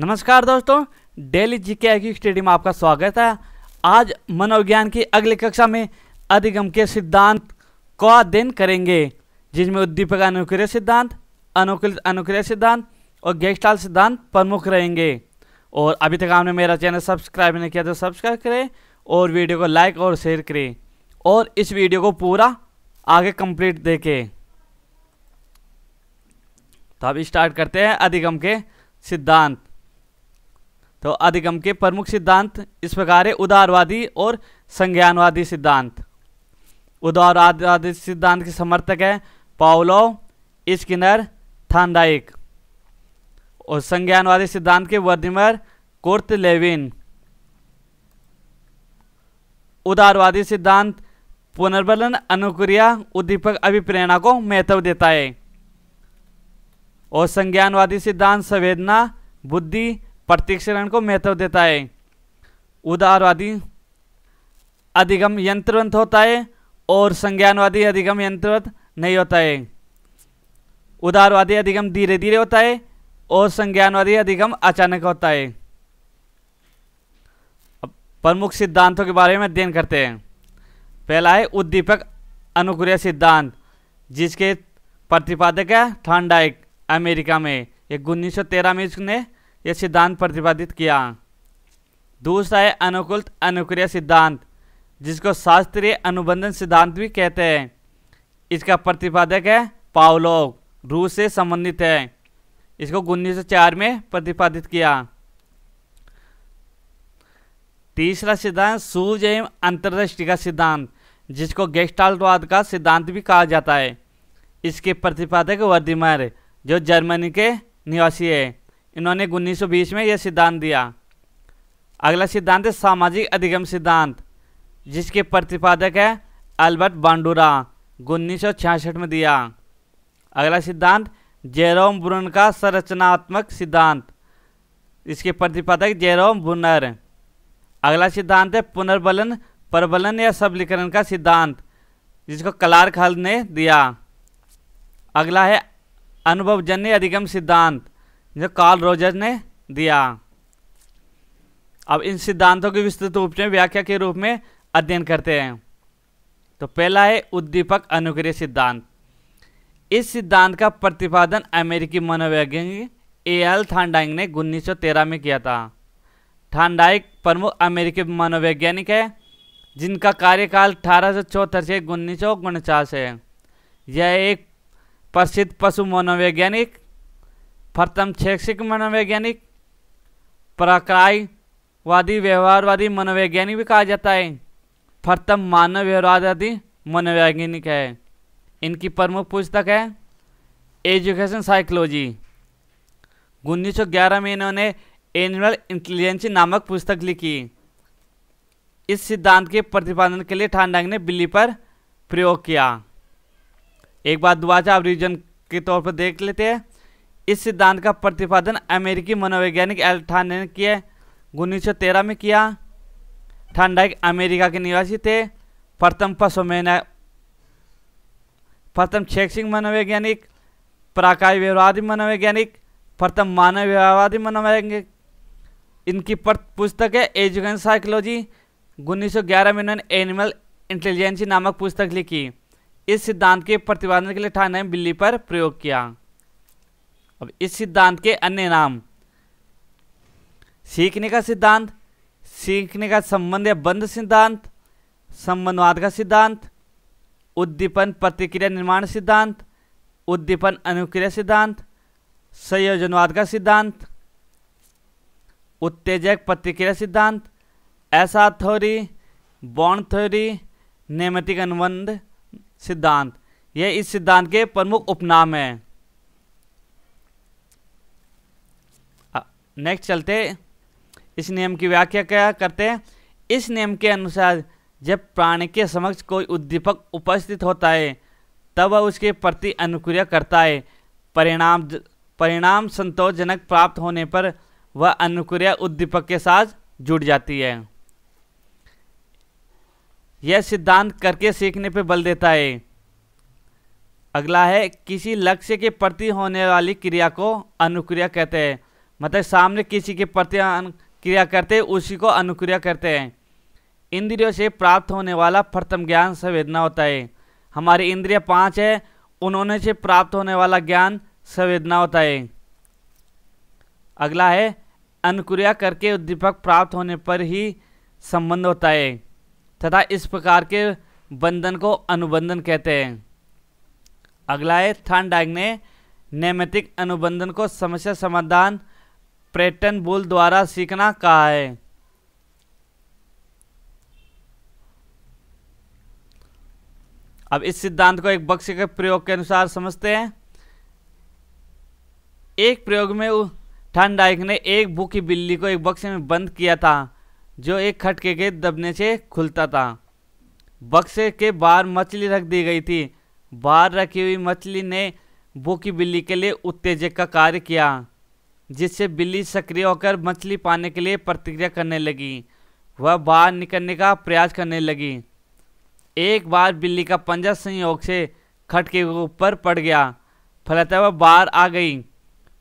नमस्कार दोस्तों daily GK I study में आपका स्वागत है आज मनोविज्ञान की अगली कक्षा में अधिगम के सिद्धांत का अध्ययन करेंगे जिसमें उद्दीपक अनुक्रिय सिद्धांत अनुकूलित अनुक्रिय सिद्धांत और गैस्टाल सिद्धांत प्रमुख रहेंगे और अभी तक आपने मेरा चैनल सब्सक्राइब नहीं किया तो सब्सक्राइब करें और वीडियो को लाइक और शेयर करें और इस वीडियो को पूरा आगे कंप्लीट देखें तो अब स्टार्ट करते हैं अधिगम के सिद्धांत तो अधिगम के प्रमुख सिद्धांत इस प्रकार है उदारवादी और संज्ञानवादी सिद्धांत उदारवादी सिद्धांत के समर्थक है पाओलो स्किनर थानडाइक और संज्ञानवादी सिद्धांत के वर्दिमर कुर्त लेविन उदारवादी सिद्धांत पुनर्बलन अनुक्रिया उद्दीपक अभिप्रेरणा को महत्व देता है और संज्ञानवादी सिद्धांत संवेदना बुद्धि प्रत्यक्षीकरण को महत्व देता है उदारवादी अधिगम यंत्रवंत होता है और संज्ञानवादी अधिगम यंत्रवत नहीं होता है उदारवादी अधिगम धीरे धीरे होता है और संज्ञानवादी अधिगम अचानक होता है प्रमुख सिद्धांतों के बारे में अध्ययन करते हैं पहला है उद्दीपक अनुक्रिय सिद्धांत जिसके प्रतिपादक है ठंडाइक अमेरिका में एक उन्नीस सौ तेरह में इसने यह सिद्धांत प्रतिपादित किया दूसरा है अनुकूल अनुक्रिया सिद्धांत जिसको शास्त्रीय अनुबंधन सिद्धांत भी कहते हैं इसका प्रतिपादक है पावलोक रूस से संबंधित है इसको उन्नीस में प्रतिपादित किया तीसरा सिद्धांत सूर्य एवं अंतर्दृष्टि का सिद्धांत जिसको गेस्टाल्टवाद का सिद्धांत भी कहा जाता है इसके प्रतिपादक वर्दिमर जो जर्मनी के निवासी है इन्होंने उन्नीस में यह सिद्धांत दिया अगला सिद्धांत है सामाजिक अधिगम सिद्धांत जिसके प्रतिपादक है अल्बर्ट बांडूरा उन्नीस में दिया अगला सिद्धांत जेरोम ब्रुन का संरचनात्मक सिद्धांत इसके प्रतिपादक जेरोम बुनर अगला सिद्धांत है पुनर्बलन प्रबलन या सबलीकरण का सिद्धांत जिसको कलार खाल ने दिया अगला है अनुभवजन्य अधिगम सिद्धांत जिसे कार्ल रोजर ने दिया अब इन सिद्धांतों की विस्तृत रूप में व्याख्या के रूप में अध्ययन करते हैं तो पहला है उद्दीपक अनुक्रिय सिद्धांत इस सिद्धांत का प्रतिपादन अमेरिकी मनोवैज्ञानिक ए एल थांडाइंग ने 1913 में किया था थांडाइक प्रमुख अमेरिकी मनोवैज्ञानिक है जिनका कार्यकाल अठारह से उन्नीस है यह एक प्रसिद्ध पशु मनोवैज्ञानिक प्रथम शैक्षिक मनोवैज्ञानिक पराक्रायवादी व्यवहारवादी मनोवैज्ञानिक भी कहा जाता है प्रथम मानव व्यवहारवादी मनोवैज्ञानिक है इनकी प्रमुख पुस्तक है एजुकेशन साइकोलॉजी उन्नीस में इन्होंने एनिमल इंटेलिजेंस नामक पुस्तक लिखी इस सिद्धांत के प्रतिपादन के लिए ठांडांग ने बिल्ली पर प्रयोग किया एक बार दोबारा आप रीजन के तौर पर देख लेते हैं इस सिद्धांत का प्रतिपादन अमेरिकी मनोवैज्ञानिक एल्ठान ने किया उन्नीस में किया ठंडाइक अमेरिका के निवासी थे प्रथम पशुमेना प्रथम शैक्षिक मनोवैज्ञानिक प्राकाय व्यवहारवादी मनोवैज्ञानिक प्रथम मानव व्यवहारवादी मनोवैज्ञानिक इनकी पुस्तक है एजुकेशन साइकोलॉजी 1911 में इन्होंने एनिमल इंटेलिजेंसी नामक पुस्तक लिखी इस सिद्धांत के प्रतिपादन के लिए ठाने बिल्ली पर प्रयोग किया अब इस सिद्धांत के अन्य नाम सीखने का सिद्धांत सीखने का संबंध या बंध सिद्धांत संबंधवाद का सिद्धांत उद्दीपन प्रतिक्रिया निर्माण सिद्धांत उद्दीपन अनुक्रिया सिद्धांत संयोजनवाद का सिद्धांत उत्तेजक प्रतिक्रिया सिद्धांत ऐसा थ्योरी बॉन्ड थ्योरी नैमितिक अनुबंध सिद्धांत यह इस सिद्धांत के प्रमुख उपनाम हैं नेक्स्ट चलते इस नियम की व्याख्या क्या करते हैं इस नियम के अनुसार जब प्राणी के समक्ष कोई उद्दीपक उपस्थित होता है तब वह उसके प्रति अनुक्रिया करता है परिणाम परिणाम संतोषजनक प्राप्त होने पर वह अनुक्रिया उद्दीपक के साथ जुड़ जाती है यह सिद्धांत करके सीखने पर बल देता है अगला है किसी लक्ष्य के प्रति होने वाली क्रिया को अनुक्रिया कहते हैं मतलब सामने किसी के प्रति क्रिया करते उसी को अनुक्रिया करते हैं इंद्रियों से प्राप्त होने वाला प्रथम ज्ञान संवेदना होता है हमारे इंद्रिया पांच है उन्होंने से प्राप्त होने वाला ज्ञान संवेदना होता है अगला है अनुक्रिया करके उद्दीपक प्राप्त होने पर ही संबंध होता है तथा इस प्रकार के बंधन को अनुबंधन कहते हैं अगला है थान डाइग ने नैमितिक अनुबंधन को समस्या समाधान प्रेटन बुल द्वारा सीखना कहा है अब इस सिद्धांत को एक बक्से के प्रयोग के अनुसार समझते हैं एक प्रयोग में ठंड ने एक भूखी बिल्ली को एक बक्से में बंद किया था जो एक खटके के दबने से खुलता था बक्से के बाहर मछली रख दी गई थी बाहर रखी हुई मछली ने भूखी बिल्ली के लिए उत्तेजक का कार्य किया जिससे बिल्ली सक्रिय होकर मछली पाने के लिए प्रतिक्रिया करने लगी वह बाहर निकलने का प्रयास करने लगी एक बार बिल्ली का पंजा संयोग से खट के ऊपर पड़ गया फलतः वह बाहर आ गई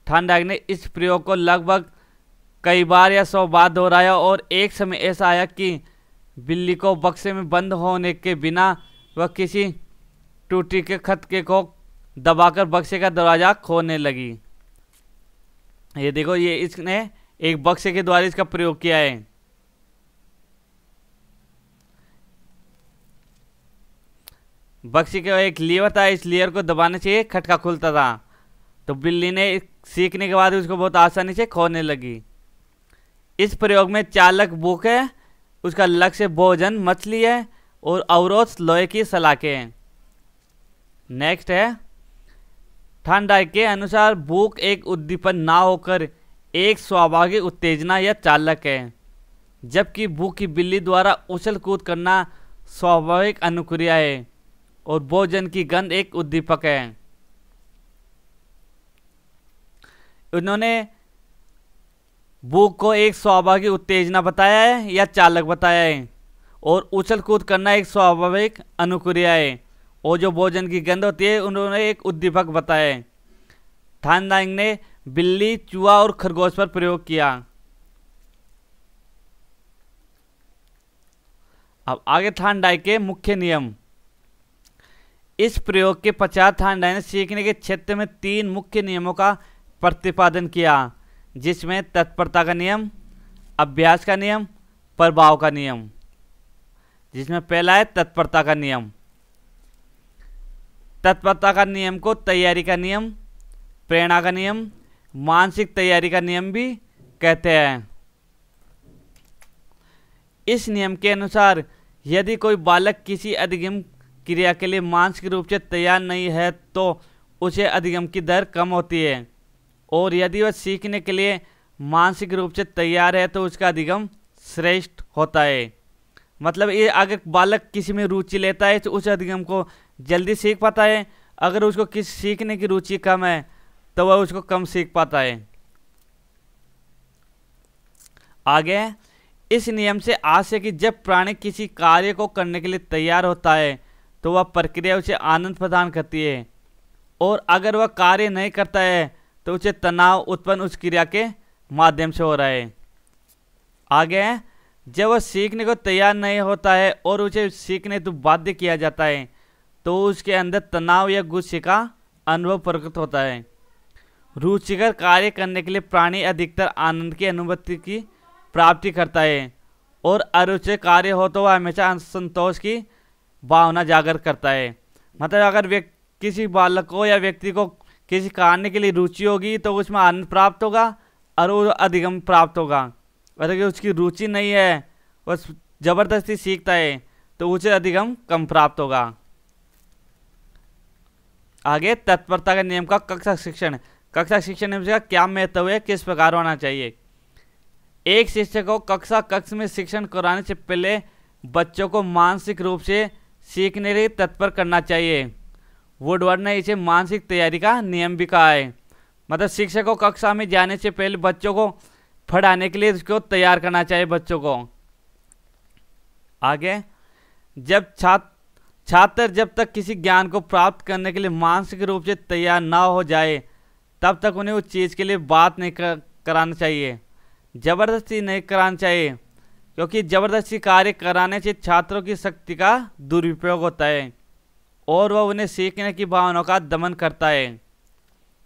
ठंडाग ने इस प्रयोग को लगभग कई बार या सौ बार दोहराया और एक समय ऐसा आया कि बिल्ली को बक्से में बंद होने के बिना वह किसी टूटी के खतके को दबाकर बक्से का दरवाज़ा खोने लगी ये देखो ये इसने एक बक्से के द्वारा इसका प्रयोग किया है बक्से का एक लीवर था इस लीवर को दबाने से खटका खुलता था तो बिल्ली ने सीखने के बाद उसको बहुत आसानी से खोने लगी इस प्रयोग में चालक बुक है उसका लक्ष्य भोजन मछली है और अवरोध लोहे की सलाखें नेक्स्ट है ठंडाई के अनुसार भूख एक उद्दीपन ना होकर एक स्वाभाविक उत्तेजना या चालक है जबकि भूख की बिल्ली द्वारा उछल कूद करना स्वाभाविक अनुक्रिया है और भोजन की गंध एक उद्दीपक है उन्होंने भूख को एक स्वाभाविक उत्तेजना बताया है या चालक बताया है और उछल कूद करना एक स्वाभाविक अनुक्रिया है और जो भोजन की गंध होती है उन्होंने एक उद्दीपक बताए थानदाइंग ने बिल्ली चूहा और खरगोश पर प्रयोग किया अब आगे थानडाई के मुख्य नियम इस प्रयोग के पश्चात थानडाई ने सीखने के क्षेत्र में तीन मुख्य नियमों का प्रतिपादन किया जिसमें तत्परता का नियम अभ्यास का नियम प्रभाव का नियम जिसमें पहला है तत्परता का नियम तत्परता का नियम को तैयारी का नियम प्रेरणा का नियम मानसिक तैयारी का नियम भी कहते हैं इस नियम के अनुसार यदि कोई बालक किसी अधिगम क्रिया के लिए मानसिक रूप से तैयार नहीं है तो उसे अधिगम की दर कम होती है और यदि वह सीखने के लिए मानसिक रूप से तैयार है तो उसका अधिगम श्रेष्ठ होता है मतलब ये अगर बालक किसी में रुचि लेता है तो उस अधिगम को जल्दी सीख पाता है अगर उसको किस सीखने की रुचि कम है तो वह उसको कम सीख पाता है आगे इस नियम से आश है कि जब प्राणी किसी कार्य को करने के लिए तैयार होता है तो वह प्रक्रिया उसे आनंद प्रदान करती है और अगर वह कार्य नहीं करता है तो उसे तनाव उत्पन्न उस क्रिया के माध्यम से हो रहा है आगे जब वह सीखने को तैयार नहीं होता है और उसे सीखने तो बाध्य किया जाता है तो उसके अंदर तनाव या गुस्से का अनुभव प्रकट होता है रुचिकर कार्य करने के लिए प्राणी अधिकतर आनंद की अनुभूति की प्राप्ति करता है और अरुचि कार्य हो तो वह हमेशा असंतोष की भावना जागृत करता है मतलब अगर व्यक्ति किसी बालक को या व्यक्ति को किसी कार्य के लिए रुचि होगी तो उसमें आनंद प्राप्त होगा और वो अधिगम प्राप्त होगा और मतलब अगर उसकी रुचि नहीं है वह ज़बरदस्ती सीखता है तो उसे अधिगम कम प्राप्त होगा आगे तत्परता का नियम का कक्षा शिक्षण कक्षा शिक्षण नियम का क्या महत्व है किस प्रकार होना चाहिए एक शिक्षक को कक्षा कक्ष में शिक्षण कराने से पहले बच्चों को मानसिक रूप से सीखने के लिए तत्पर करना चाहिए वुडवर्ड ने इसे मानसिक तैयारी का नियम भी कहा है मतलब शिक्षक को कक्षा में जाने से पहले बच्चों को पढ़ाने के लिए उसको तैयार करना चाहिए बच्चों को आगे जब छात्र छात्र जब तक किसी ज्ञान को प्राप्त करने के लिए मानसिक रूप से तैयार ना हो जाए तब तक उन्हें उस चीज़ के लिए बात नहीं कर, कराना चाहिए ज़बरदस्ती नहीं करानी चाहिए क्योंकि ज़बरदस्ती कार्य कराने से छात्रों की शक्ति का दुरुपयोग होता है और वह उन्हें सीखने की भावनाओं का दमन करता है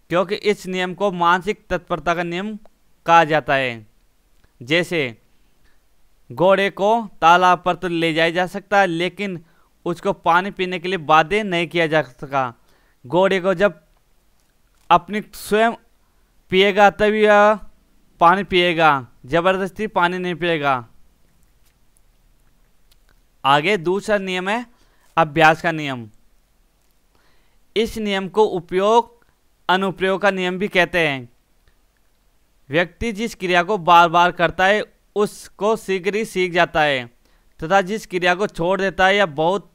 क्योंकि इस नियम को मानसिक तत्परता का नियम कहा जाता है जैसे घोड़े को तालाब पर तो ले जाया जा सकता है लेकिन उसको पानी पीने के लिए बाध्य नहीं किया जा सका घोड़े को जब अपनी स्वयं पिएगा तभी वह पानी पिएगा जबरदस्ती पानी नहीं पिएगा आगे दूसरा नियम है अभ्यास का नियम इस नियम को उपयोग अनुप्रयोग का नियम भी कहते हैं व्यक्ति जिस क्रिया को बार बार करता है उसको शीघ्र ही सीख जाता है तथा जिस क्रिया को छोड़ देता है या बहुत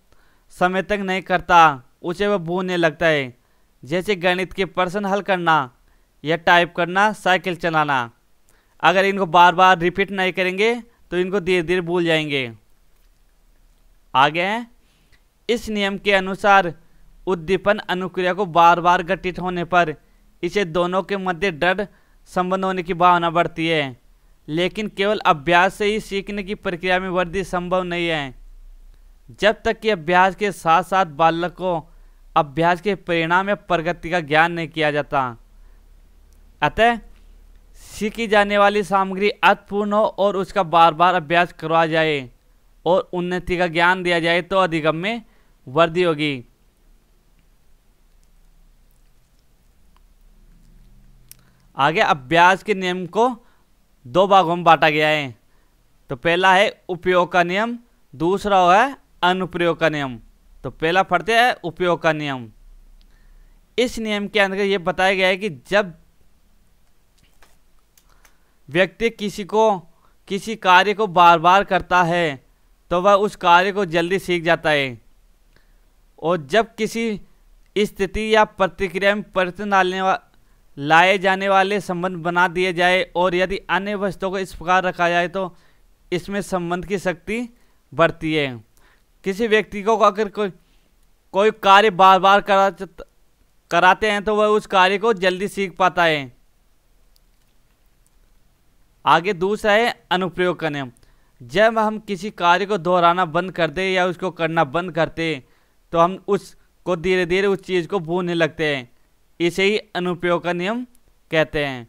समय तक नहीं करता उसे वह भूलने लगता है जैसे गणित के प्रश्न हल करना या टाइप करना साइकिल चलाना अगर इनको बार बार रिपीट नहीं करेंगे तो इनको धीरे धीरे भूल जाएंगे आगे हैं इस नियम के अनुसार उद्दीपन अनुक्रिया को बार बार घटित होने पर इसे दोनों के मध्य डर संबंध होने की भावना बढ़ती है लेकिन केवल अभ्यास से ही सीखने की प्रक्रिया में वृद्धि संभव नहीं है जब तक कि अभ्यास के साथ साथ बालक को अभ्यास के परिणाम या प्रगति का ज्ञान नहीं किया जाता अतः सीखी जाने वाली सामग्री अर्थपूर्ण हो और उसका बार बार अभ्यास करवा जाए और उन्नति का ज्ञान दिया जाए तो अधिगम में वृद्धि होगी आगे अभ्यास के नियम को दो भागों में बांटा गया है तो पहला है उपयोग का नियम दूसरा है अनुप्रयोग का नियम तो पहला पढ़ते हैं उपयोग का नियम इस नियम के अंदर यह बताया गया है कि जब व्यक्ति किसी को किसी कार्य को बार बार करता है तो वह उस कार्य को जल्दी सीख जाता है और जब किसी स्थिति या प्रतिक्रिया में परिवर्तन डालने वा लाए जाने वाले संबंध बना दिए जाए और यदि अन्य वस्तुओं को इस प्रकार रखा जाए तो इसमें संबंध की शक्ति बढ़ती है किसी व्यक्ति को अगर कोई कोई कार्य बार बार करा कराते हैं तो वह उस कार्य को जल्दी सीख पाता है आगे दूसरा है अनुप्रयोग करने जब हम किसी कार्य को दोहराना बंद करते या उसको करना बंद करते तो हम उसको धीरे धीरे उस चीज़ को भूलने लगते हैं इसे ही अनुप्रयोग का नियम कहते हैं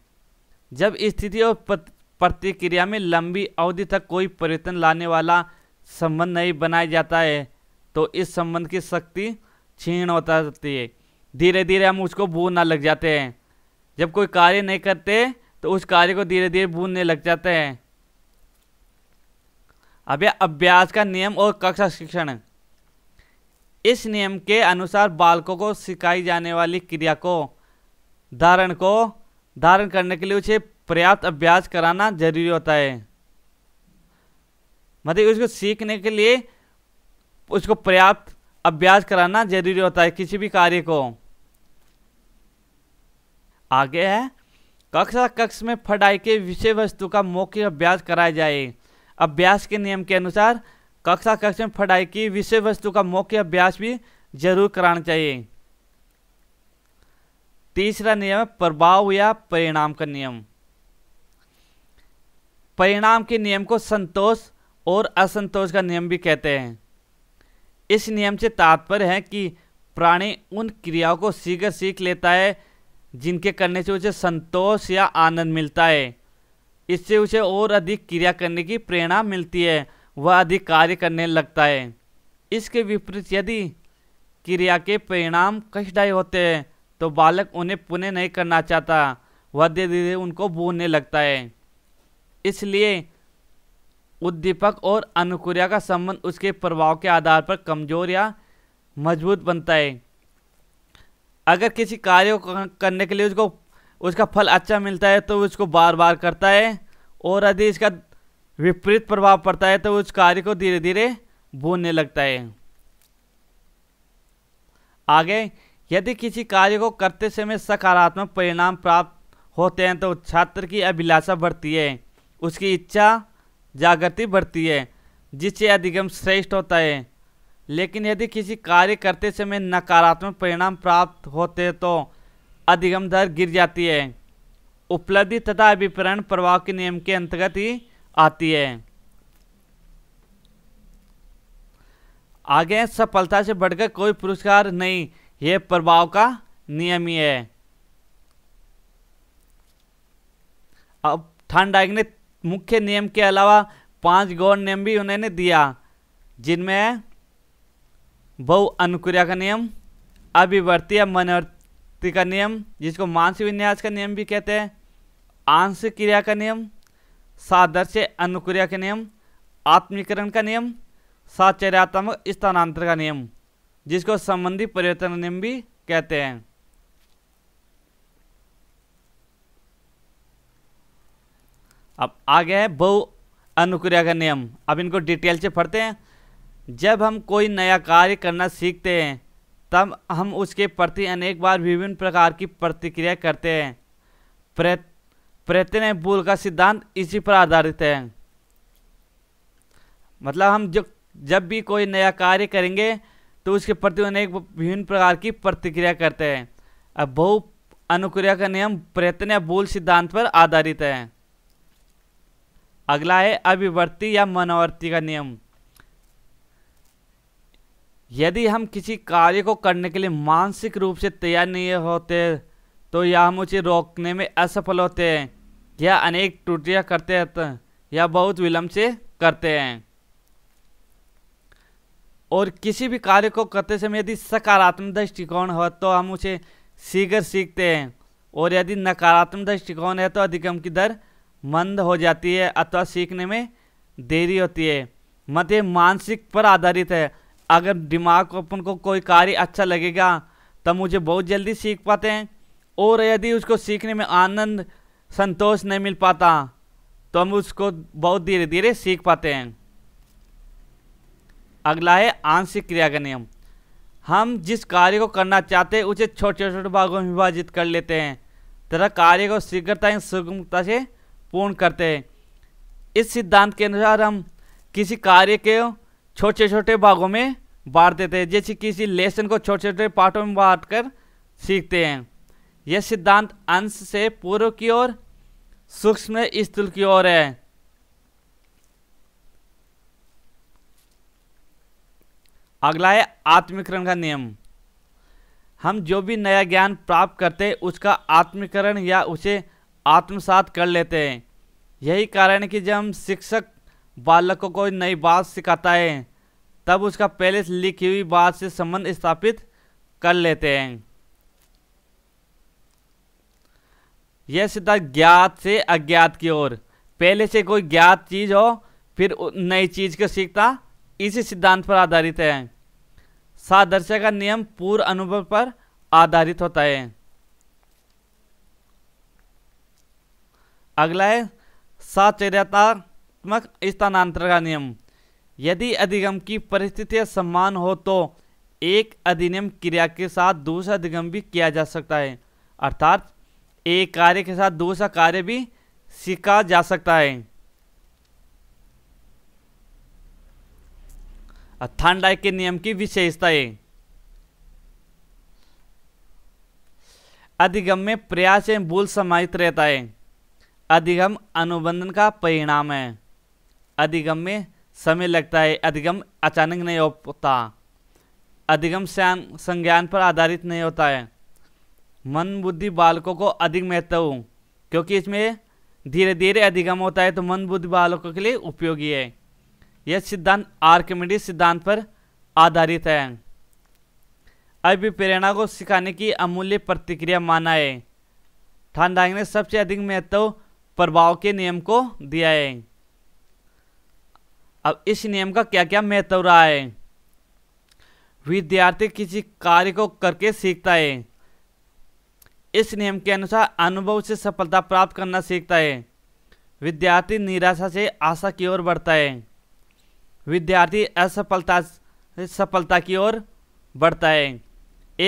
जब स्थिति और प्रतिक्रिया में लंबी अवधि तक कोई परिवर्तन लाने वाला संबंध नहीं बनाया जाता है तो इस संबंध की शक्ति क्षीण होता जाती है धीरे धीरे हम उसको भूलना लग जाते हैं जब कोई कार्य नहीं करते तो उस कार्य को धीरे धीरे भूलने लग जाते हैं अब यह अभ्यास का नियम और कक्षा शिक्षण इस नियम के अनुसार बालकों को सिखाई जाने वाली क्रिया को धारण को धारण करने के लिए उसे पर्याप्त अभ्यास कराना जरूरी होता है मतलब उसको सीखने के लिए उसको पर्याप्त अभ्यास कराना जरूरी होता है किसी भी कार्य को आगे है कक्षा कक्ष में पढ़ाई के विषय वस्तु का मौखिक अभ्यास कराया जाए अभ्यास के नियम के अनुसार कक्षा कक्ष में पढ़ाई की विषय वस्तु का मौखिक अभ्यास भी जरूर कराना चाहिए तीसरा नियम है प्रभाव या परिणाम का नियम परिणाम के नियम को संतोष और असंतोष का नियम भी कहते हैं इस नियम से तात्पर्य है कि प्राणी उन क्रियाओं को शीघ्र सीख लेता है जिनके करने से उसे संतोष या आनंद मिलता है इससे उसे और अधिक क्रिया करने की प्रेरणा मिलती है वह अधिक कार्य करने लगता है इसके विपरीत यदि क्रिया के परिणाम कष्टदायी होते हैं तो बालक उन्हें पुनः नहीं करना चाहता वह धीरे धीरे उनको भूलने लगता है इसलिए उद्दीपक और अनुक्रिया का संबंध उसके प्रभाव के आधार पर कमजोर या मजबूत बनता है अगर किसी कार्य को करने के लिए उसको उसका फल अच्छा मिलता है तो उसको बार बार करता है और यदि इसका विपरीत प्रभाव पड़ता है तो उस कार्य को धीरे धीरे भूनने लगता है आगे यदि किसी कार्य को करते समय सकारात्मक परिणाम प्राप्त होते हैं तो छात्र की अभिलाषा बढ़ती है उसकी इच्छा जागृति बढ़ती है जिससे अधिगम श्रेष्ठ होता है लेकिन यदि किसी कार्य करते समय नकारात्मक परिणाम प्राप्त होते तो अधिगम दर गिर जाती है उपलब्धि तथा अभिप्रण प्रभाव के नियम के अंतर्गत ही आती है आगे सफलता से बढ़कर कोई पुरस्कार नहीं यह प्रभाव का नियम ही है अब ठंड ने मुख्य नियम के अलावा पांच गौर नियम भी उन्होंने दिया जिनमें बहु अनुक्रिया का नियम अभिवर्ती या मनोवर्ती का नियम जिसको मानसिक विन्यास का नियम भी कहते हैं आंशिक क्रिया का नियम सादृश्य अनुक्रिया का नियम आत्मीकरण का नियम साचर्यात्मक स्थानांतर का नियम जिसको संबंधी परिवर्तन नियम भी कहते हैं अब आ गया है बहु अनुक्रिया का नियम अब इनको डिटेल से पढ़ते हैं जब हम कोई नया कार्य करना सीखते हैं तब हम उसके प्रति अनेक बार विभिन्न प्रकार की प्रतिक्रिया करते हैं प्रयत्न भूल का सिद्धांत इसी पर आधारित है मतलब हम जो जब भी कोई नया कार्य करेंगे तो उसके प्रति अनेक विभिन्न प्रकार की प्रतिक्रिया करते हैं अब बहु अनुक्रिया का नियम प्रयत्न भूल सिद्धांत पर आधारित है अगला है अभिवर्ती या मनोवर्ती का नियम यदि हम किसी कार्य को करने के लिए मानसिक रूप से तैयार नहीं होते तो या हम उसे रोकने में असफल होते हैं या अनेक त्रुटियां करते हैं तो या बहुत विलंब से करते हैं और किसी भी कार्य को करते समय यदि सकारात्मक दृष्टिकोण हो तो हम उसे शीघ्र सीखते हैं और यदि नकारात्मक दृष्टिकोण है तो अधिगम की दर मंद हो जाती है अथवा सीखने में देरी होती है मत ये मानसिक पर आधारित है अगर दिमाग को अपन को कोई कार्य अच्छा लगेगा तब मुझे बहुत जल्दी सीख पाते हैं और यदि उसको सीखने में आनंद संतोष नहीं मिल पाता तो हम उसको बहुत धीरे धीरे सीख पाते हैं अगला है आंशिक क्रिया का नियम हम जिस कार्य को करना चाहते हैं उसे छोटे छोटे भागों में विभाजित कर लेते हैं तथा कार्य को शीघ्रता एवं सुगमता से पूर्ण करते हैं इस सिद्धांत के अनुसार हम किसी कार्य के छोटे छोटे भागों में बांट देते हैं जैसे किसी लेसन को छोटे छोटे पार्टों में बांट कर सीखते हैं यह सिद्धांत अंश से पूर्व की ओर सूक्ष्म स्थल की ओर है अगला है आत्मिकरण का नियम हम जो भी नया ज्ञान प्राप्त करते हैं उसका आत्मिकरण या उसे आत्मसात कर लेते हैं यही कारण है कि जब हम शिक्षक बालकों को नई बात सिखाता है तब उसका पहले से लिखी हुई बात से संबंध स्थापित कर लेते हैं यह सिद्धांत ज्ञात से अज्ञात की ओर पहले से कोई ज्ञात चीज़ हो फिर नई चीज़ को सीखता इसी सिद्धांत पर आधारित है सादृश्य का नियम पूर्व अनुभव पर आधारित होता है अगला है साचर्यतात्मक स्थानांतरण का नियम यदि अधिगम की परिस्थिति समान हो तो एक अधिनियम क्रिया के साथ दूसरा अधिगम भी किया जा सकता है अर्थात एक कार्य के साथ दूसरा कार्य भी सीखा जा सकता है थंडाई के नियम की विशेषताएं अधिगम में प्रयास एवं भूल समाहित रहता है अधिगम अनुबंधन का परिणाम है अधिगम में समय लगता है अधिगम अचानक नहीं होता अधिगम संज्ञान पर आधारित नहीं होता है मन बुद्धि बालकों को अधिक महत्व क्योंकि इसमें धीरे धीरे अधिगम होता है तो मन बुद्धि बालकों के लिए उपयोगी है यह सिद्धांत आर्कमिडीज सिद्धांत पर आधारित है अभिप्रेरणा को सिखाने की अमूल्य प्रतिक्रिया माना है ठानडांग ने सबसे अधिक महत्व प्रभाव के नियम को दिया है अब इस नियम का क्या क्या महत्व रहा है विद्यार्थी किसी कार्य को करके सीखता है इस नियम के अनुसार अनुभव से सफलता प्राप्त करना सीखता है विद्यार्थी निराशा से आशा की ओर बढ़ता है विद्यार्थी असफलता सफलता की ओर बढ़ता है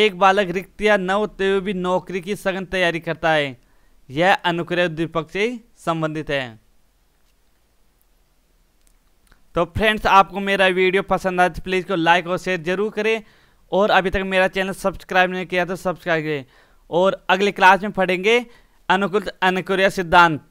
एक बालक रिक्त या न होते हुए भी नौकरी की सघन तैयारी करता है यह अनुक्रिय उद्दीपक से संबंधित है तो फ्रेंड्स आपको मेरा वीडियो पसंद आए तो प्लीज़ को लाइक और शेयर जरूर करें और अभी तक मेरा चैनल सब्सक्राइब नहीं किया तो सब्सक्राइब करें और अगली क्लास में पढ़ेंगे अनुकूल अनुक्रिया सिद्धांत